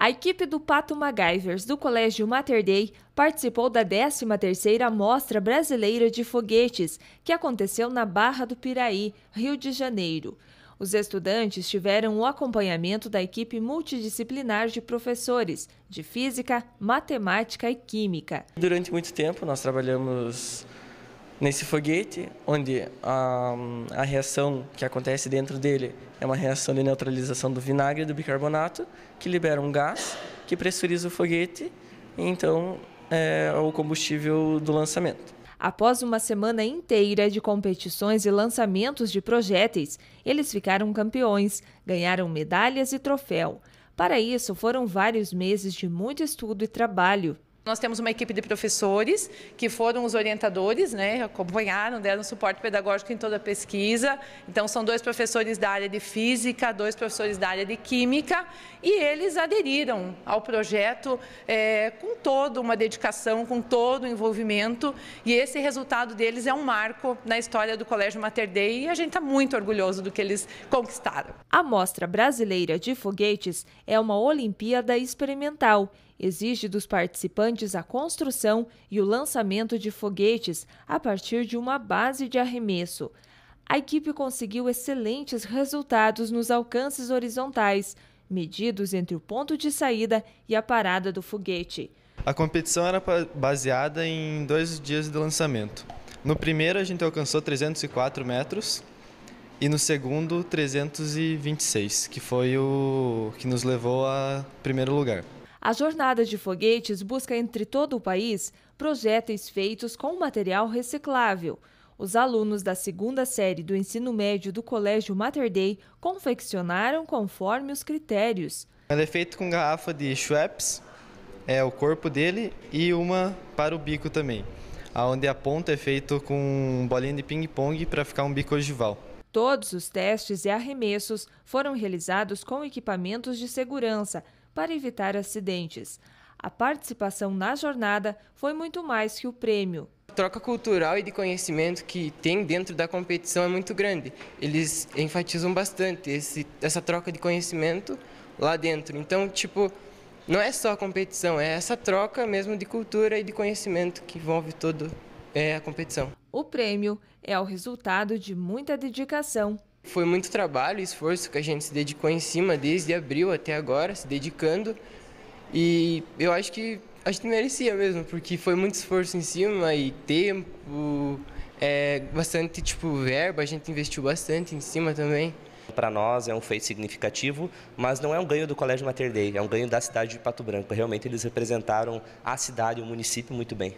A equipe do Pato MacGyvers do Colégio Mater Dei participou da 13ª Mostra Brasileira de Foguetes, que aconteceu na Barra do Piraí, Rio de Janeiro. Os estudantes tiveram o acompanhamento da equipe multidisciplinar de professores de física, matemática e química. Durante muito tempo nós trabalhamos nesse foguete, onde a, a, reação que acontece dentro dele é uma reação de neutralização do vinagre e do bicarbonato, que libera um gás que pressuriza o foguete, e então é o combustível do lançamento. Após uma semana inteira de competições e lançamentos de projéteis, eles ficaram campeões, ganharam medalhas e troféu. Para isso, foram vários meses de muito estudo e trabalho. Nós temos uma equipe de professores que foram os orientadores, né, acompanharam, deram suporte pedagógico em toda a pesquisa. Então, são dois professores da área de física, dois professores da área de química, e eles aderiram ao projeto é, com toda uma dedicação, com todo o envolvimento, e esse resultado deles é um marco na história do Colégio Mater Dei, e a gente está muito orgulhoso do que eles conquistaram. A Mostra Brasileira de Foguetes é uma Olimpíada experimental exige dos participantes a construção e o lançamento de foguetes a partir de uma base de arremesso. A equipe conseguiu excelentes resultados nos alcances horizontais, medidos entre o ponto de saída e a parada do foguete. A competição era baseada em dois dias de lançamento. No primeiro, a gente alcançou 304 metros e no segundo 326, que foi o que nos levou a primeiro lugar. A jornada de foguetes busca entre todo o país projetos feitos com material reciclável. Os alunos da segunda série do ensino médio do Colégio Mater Dei confeccionaram conforme os critérios. Ele é feito com garrafa de Schweppes, é o corpo dele, e uma para o bico também, aonde a ponta é feita com bolinha de ping-pong para ficar um bico ogival. Todos os testes e arremessos foram realizados com equipamentos de segurança, para evitar acidentes. A participação na jornada foi muito mais que o prêmio. A troca cultural e de conhecimento que tem dentro da competição é muito grande. Eles enfatizam bastante esse, essa troca de conhecimento lá dentro. Então, tipo, não é só a competição, é essa troca mesmo de cultura e de conhecimento que envolve toda é, a competição. O prêmio é o resultado de muita dedicação foi muito trabalho e esforço que a gente se dedicou em cima desde abril até agora, se dedicando. E eu acho que a gente merecia mesmo, porque foi muito esforço em cima e tempo, é, bastante tipo verba, a gente investiu bastante em cima também. Para nós é um feito significativo, mas não é um ganho do Colégio Mater Dei, é um ganho da cidade de Pato Branco. Realmente eles representaram a cidade e o município muito bem.